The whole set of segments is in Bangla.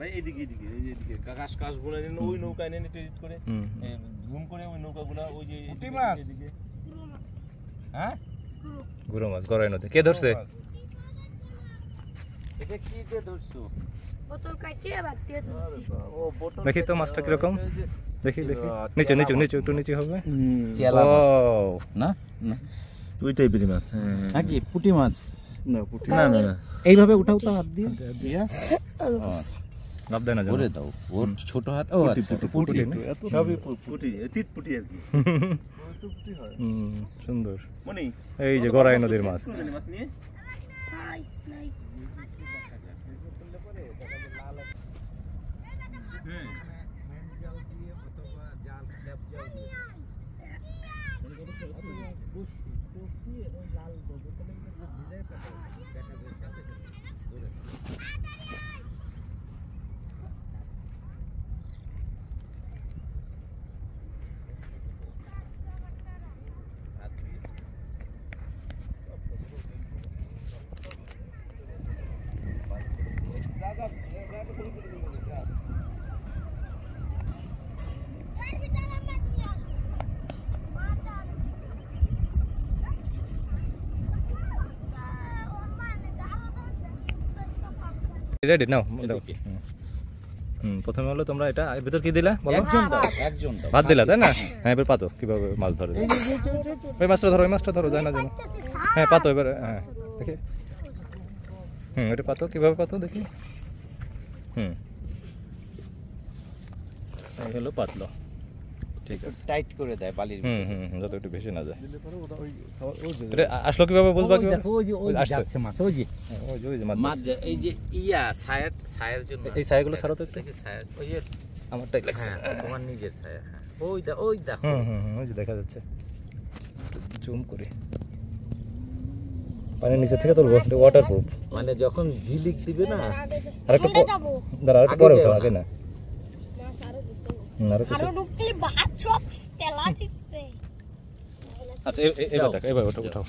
মানে এদিকে এদিকে এই যে এদিকে কাশ বলে ওই করে ঘুম করে ওই নৌকাগুলো ওই যে হ্যাঁ মাছ নদী কে ধরছে এটা কি কে ধরছো দেখি তো মাছটা কিরকম দেখি দেখি নিচে নিচু নিচু একটু নিচে হবে না ওই মাছ হ্যাঁ কি পুঁটি মাছ না পুঁটি না না এইভাবে উঠাও তো হাত দিয়ে লাভ দেয় না ওরে দাও ওর ছোট হাত আর কি সুন্দর এই যে গড়াই নদীর মাছ রেডি নাও হুম প্রথমে হলো তোমরা এটা ভিতর কি দিলা বলো একজন ভাত দিলা তাই না হ্যাঁ।, হ্যাঁ এবার পাতো কিভাবে মাছ ধরে ওই মাছটা ধরো ওই মাছটা ধরো যায় না যেন হ্যাঁ পাতো এবার হ্যাঁ দেখি হুম এটা পাতো কিভাবে পাতো দেখি হুম এই হলো পাতলা ঠিক আছে টাইট করে দেয় বালির হুম হুম যাতে একটু ভেসে না যায় আসলো কিভাবে বুঝবা কি দেখো ওই যে ওই যাচ্ছে মাছ হ্যাঁ, ওই যে ওই যে মাছ এই যে ইয়া ছায়ার ছায়ার জন্য এই ছায়াগুলো ছাড়ো তো একটু ছায়া ওই যে আমারটা হ্যাঁ, তোমার নিজের ছায়া হ্যাঁ ওই দা ওই দেখো হুম হুম ওই যে দেখা যাচ্ছে জুম করে মানে নিচে থেকে তুলবো ওয়াটার প্রুফ মানে যখন ঝিলিক দিবে না আর একটু দাঁড়া পরে আগে না আরো ঢুকলে পেলা দিচ্ছে আচ্ছা এবার এবার ওটা উঠাও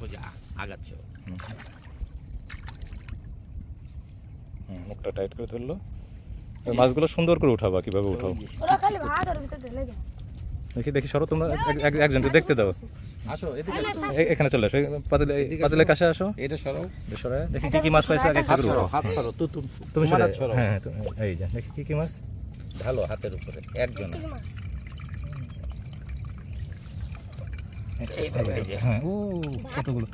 বুঝা আগাচ্ছে মুখটা টাইট করে ধরলো মাছগুলো সুন্দর করে উঠাবা কিভাবে উঠাও দেখি দেখি সরো তোমরা একজনকে দেখতে দাও আসো এখানে চলে আসো পাতিলে পাতিলের কাছে আসো এটা সরাও সরায় দেখি কি কি মাছ পাইছে আগে হাত হ্যাঁ। সরাও হাত সরাও তো হ্যাঁ, হ্যাঁ, তুমি সরাও হ্যাঁ এই যা দেখি কি কি মাছ ভালো হাতের উপরে একজন কতগুলো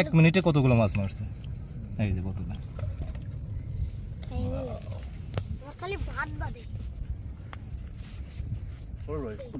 এক মিনিটে কতগুলো মাছ মারছে এই যে কতগুলো খালি ভাত বাদে